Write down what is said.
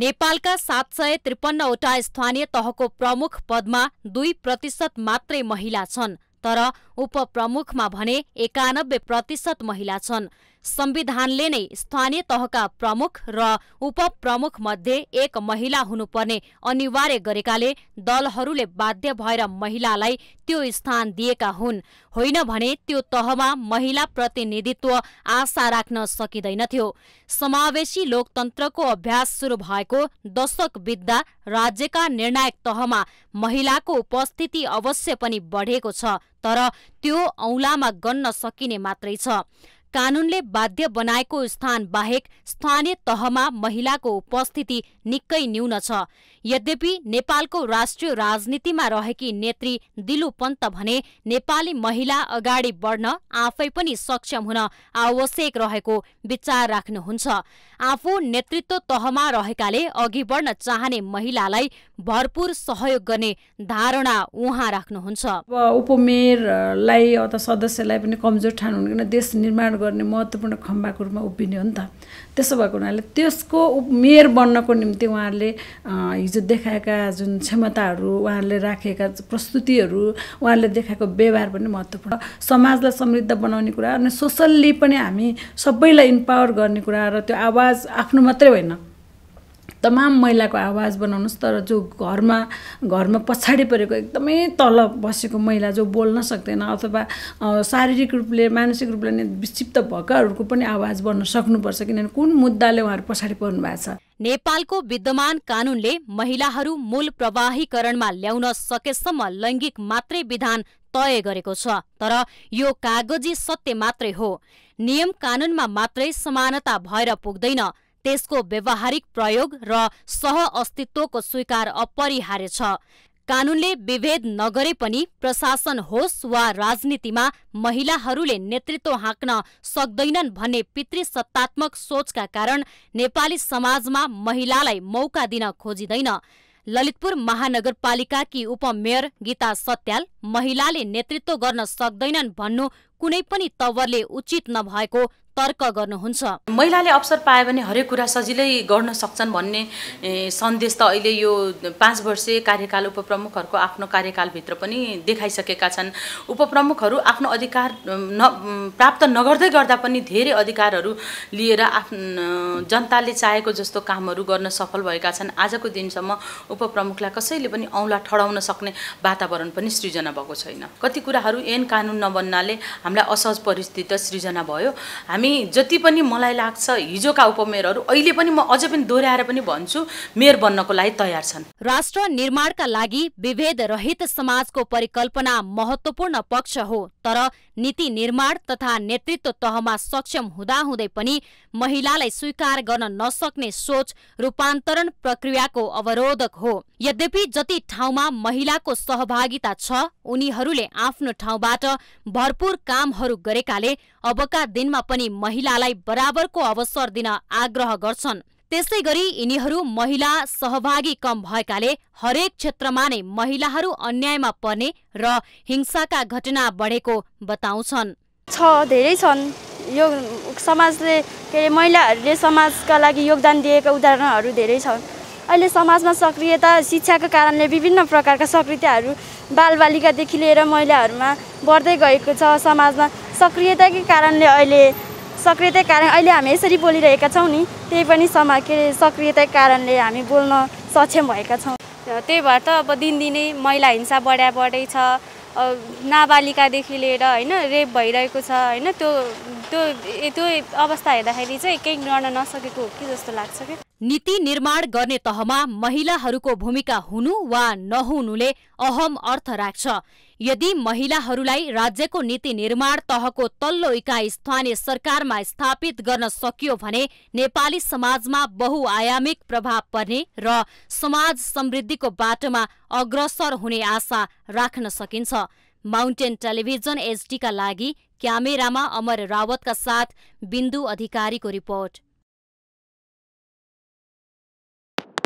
नेपालका सात सय त्रिपन्नवटा स्थानीय तहको प्रमुख पदमा दुई प्रतिशत मात्रै महिला छन् तर उपप्रमुखमा भने एकानब्बे प्रतिशत महिला छन्। संविधानले नै स्थानीय तहका प्रमुख र उपप्रमुख मध्ये एक महिला हुनुपर्ने अनिवार्य गरेकाले दलहरूले बाध्य भएर महिलालाई त्यो स्थान दिएका हुन् होइन भने त्यो तहमा महिला प्रतिनिधित्व आशा राख्न सकिँदैनथ्यो समावेशी लोकतन्त्रको अभ्यास सुरु भएको दशक बित्दा राज्यका निर्णायक तहमा महिलाको उपस्थिति अवश्य पनि बढेको छ तर त्यो औंलामा गन्न सकिने मात्रै छ कानूनले बाध्य बनाएको स्थान बाहेक स्थानीय तहमा महिलाको उपस्थिति निकै न्यून छ यद्यपि नेपालको राष्ट्रिय राजनीतिमा रहेकी नेत्री दिलु पन्त भने नेपाली महिला अगाडि बढ्न आफै पनि सक्षम हुन आवश्यक रहेको विचार राख्नुहुन्छ आफू नेतृत्व तहमा रहेकाले अघि बढ्न चाहने महिलालाई भरपूर सहयोग गर्ने धारणा उहाँ राख्नुहुन्छ उपमेयरलाई अथवा सदस्यलाई पनि कमजोर ठानुहुने देश निर्माण गर्ने महत्त्वपूर्ण खम्बाको रूपमा उभिने हो नि त त्यसो भएको हुनाले त्यसको मेयर बन्नको निम्ति उहाँहरूले हिजो देखाएका जुन क्षमताहरू उहाँहरूले राखेका प्रस्तुतिहरू उहाँहरूले देखाएको व्यवहार पनि महत्त्वपूर्ण समाजलाई समृद्ध बनाउने कुरा अनि सोसल्ली पनि हामी सबैलाई इम्पावर गर्ने कुरा र त्यो आवाज आफ्नो मात्रै होइन तमाम महिलाको आवाज बनाउनुहोस् तर जो घरमा घरमा पछाडि परेको एकदमै तल बसेको महिला जो बोल्न सक्दैन अथवा शारीरिक रूपले मानसिक रूपले नै विक्षिप्त भएकाहरूको पनि आवाज बन्न सक्नुपर्छ किनभने कुन मुद्दाले उहाँहरू पछाडि पर्नु भएको छ नेपालको विद्यमान कानुनले महिलाहरू मूल प्रवाहीकरणमा ल्याउन सकेसम्म लैङ्गिक मात्रै विधान तय गरेको छ तर यो कागजी सत्य मात्रै हो नियम कानुनमा मात्रै समानता भएर पुग्दैन त्यसको व्यवहारिक प्रयोग र सह अस्तित्वको स्वीकार अपरिहार्य छ कानूनले विभेद नगरे पनि प्रशासन होस् वा राजनीतिमा महिलाहरूले नेतृत्व हाँक्न सक्दैनन् भन्ने पितृसत्तात्मक सोचका कारण नेपाली समाजमा महिलालाई मौका दिन खोजिँदैन ललितपुर महानगरपालिकाकी उपमेयर गीता सत्याल महिलाले नेतृत्व गर्न सक्दैनन् भन्नु कुनै पनि तवरले उचित नभएको तर्क गर्नुहुन्छ महिलाले अवसर पायो भने हरेक कुरा सजिलै गर्न सक्छन् भन्ने सन्देश त अहिले यो पाँच वर्षे कार्यकाल उपप्रमुखहरूको आफ्नो कार्यकालभित्र पनि देखाइसकेका छन् उपप्रमुखहरू आफ्नो अधिकार न प्राप्त नगर्दै गर्दा पनि धेरै अधिकारहरू लिएर आफ्नो जनताले चाहेको जस्तो कामहरू गर्न सफल भएका छन् आजको दिनसम्म उपप्रमुखलाई कसैले पनि औँला ठडाउन सक्ने वातावरण पनि सृजना भएको छैन कति कुराहरू एन कानुन नबन्नाले हामीलाई असहज परिस्थिति सृजना भयो हामी जति पनि मलाई लाग्छ हिजोका उपमेयरहरू अहिले पनि म अझै पनि दोहोऱ्याएर पनि भन्छु मेयर बन्नको लागि तयार छन् राष्ट्र निर्माणका लागि विभेद रहित समाजको परिकल्पना महत्त्वपूर्ण पक्ष हो तर नीति निर्माण तथा नेतृत्व तहमा सक्षम हुँदाहुँदै पनि महिलालाई स्वीकार गर्न नसक्ने सोच रूपान्तरण प्रक्रियाको अवरोधक हो यद्यपि जति ठाउँमा महिलाको सहभागिता छ उनीहरूले आफ्नो ठाउँबाट भरपूर कामहरू गरेकाले अबका दिनमा पनि महिलालाई बराबरको अवसर दिन आग्रह गर्छन् त्यस्तै गरी यिनीहरू महिला सहभागी कम भएकाले हरेक क्षेत्रमा नै महिलाहरू अन्यायमा पर्ने र हिंसाका घटना बढेको बताउँछन् छ धेरै छन् यो समाजले के अरे महिलाहरूले समाजका लागि योगदान दिएका उदाहरणहरू धेरै छन् अहिले समाजमा सक्रियता शिक्षाको कारणले विभिन्न प्रकारका सक्रियताहरू बालबालिकादेखि लिएर महिलाहरूमा बढ्दै गएको छ समाजमा सक्रियताकै कारणले अहिले सक्रियता कारण अहिले हामी यसरी बोलिरहेका छौँ नि त्यही पनि समा के अरे सक्रियता कारणले हामी बोल्न सक्षम भएका छौँ त्यही भएर त अब दिनदिनै महिला हिंसा बढ्या बढै छ नाबालिकादेखि लिएर होइन रेप भइरहेको छ होइन त्यो त्यो त्यो अवस्था हेर्दाखेरि चाहिँ केही गर्न नसकेको हो कि जस्तो लाग्छ क्या नीति निर्माण गर्ने तहमा महिलाहरूको भूमिका हुनु वा नहुनुले अहम अर्थ राख्छ यदि महिलाहरूलाई राज्यको नीति निर्माण तहको तल्लो इकाइ स्थानीय सरकारमा स्थापित गर्न सकियो भने नेपाली समाजमा बहुआयामिक प्रभाव पर्ने र समाज समृद्धिको बाटोमा अग्रसर हुने आशा राख्न सकिन्छ माउन्टेन टेलिभिजन एचडीका लागि क्यामेरामा अमर रावतका साथ बिन्दु अधिकारीको रिपोर्ट